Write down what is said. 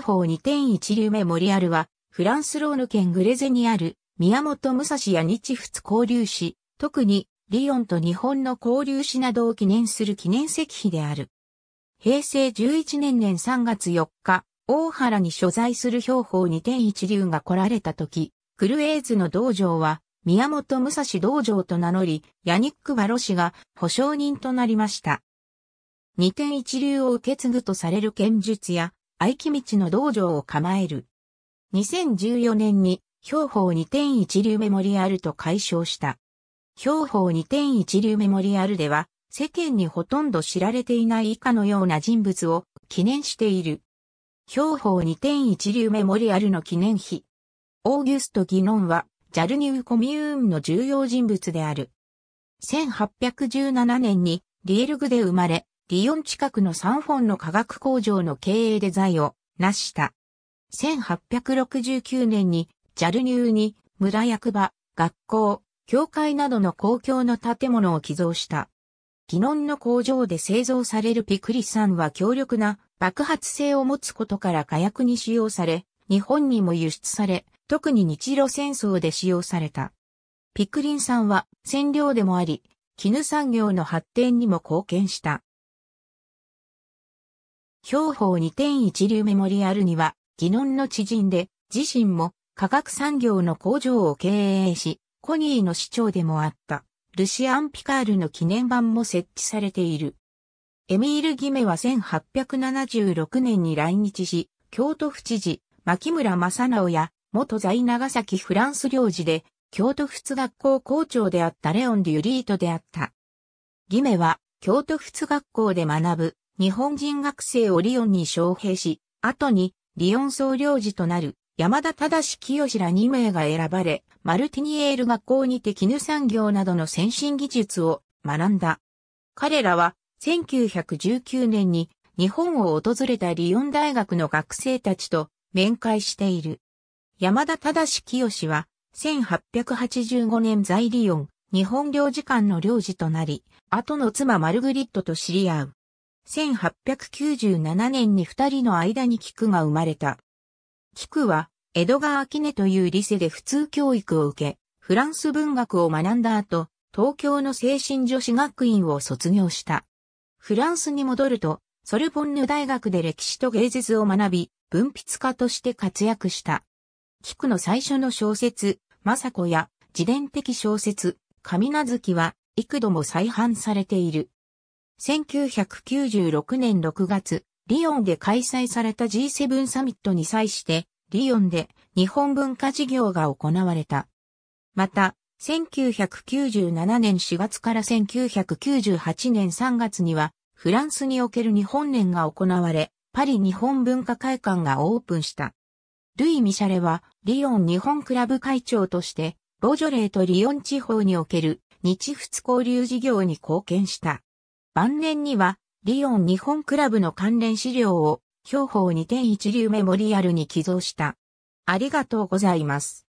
標二点一流メモリアルは、フランスローヌ県グレゼにある、宮本武蔵や日仏交流史、特に、リヨンと日本の交流史などを記念する記念石碑である。平成11年年3月4日、大原に所在する標二点一流が来られた時、クルエーズの道場は、宮本武蔵道場と名乗り、ヤニック・バロ氏が保証人となりました。二点一流を受け継ぐとされる剣術や愛気道の道場を構える。2014年に兵法二点一流メモリアルと解消した。兵法二点一流メモリアルでは、世間にほとんど知られていない以下のような人物を記念している。兵法二点一流メモリアルの記念碑。オーギュスト・ギノンは、ジャルニュー・コミューンの重要人物である。1817年にリエルグで生まれ、リヨン近くの3本の化学工場の経営で財を成した。1869年に、ジャルニューに、村役場、学校、教会などの公共の建物を寄贈した。技能の工場で製造されるピクリ酸は強力な爆発性を持つことから火薬に使用され、日本にも輸出され、特に日露戦争で使用された。ピクリン酸は染料でもあり、絹産業の発展にも貢献した。標法2点一流メモリアルには、技能の知人で、自身も化学産業の工場を経営し、コニーの市長でもあった、ルシアン・ピカールの記念版も設置されている。エミール・ギメは1876年に来日し、京都府知事、牧村正直や、元在長崎フランス領事で、京都仏学校校長であったレオン・デュリートであった。ギメは、京都仏学校で学ぶ、日本人学生をリオンに招聘し、後にリオン総領事となる山田正清ら2名が選ばれ、マルティニエール学校にて絹産業などの先進技術を学んだ。彼らは1919年に日本を訪れたリヨン大学の学生たちと面会している。山田正清は1885年在リヨン日本領事館の領事となり、後の妻マルグリットと知り合う。1897年に二人の間に菊が生まれた。菊は、江戸川キ音という理性で普通教育を受け、フランス文学を学んだ後、東京の精神女子学院を卒業した。フランスに戻ると、ソルボンヌ大学で歴史と芸術を学び、文筆家として活躍した。菊の最初の小説、政子や自伝的小説、神奈月は幾度も再販されている。1996年6月、リヨンで開催された G7 サミットに際して、リヨンで日本文化事業が行われた。また、1997年4月から1998年3月には、フランスにおける日本年が行われ、パリ日本文化会館がオープンした。ルイ・ミシャレは、リヨン日本クラブ会長として、ボジョレーとリヨン地方における日仏交流事業に貢献した。晩年には、リオン日本クラブの関連資料を、標本2.1流メモリアルに寄贈した。ありがとうございます。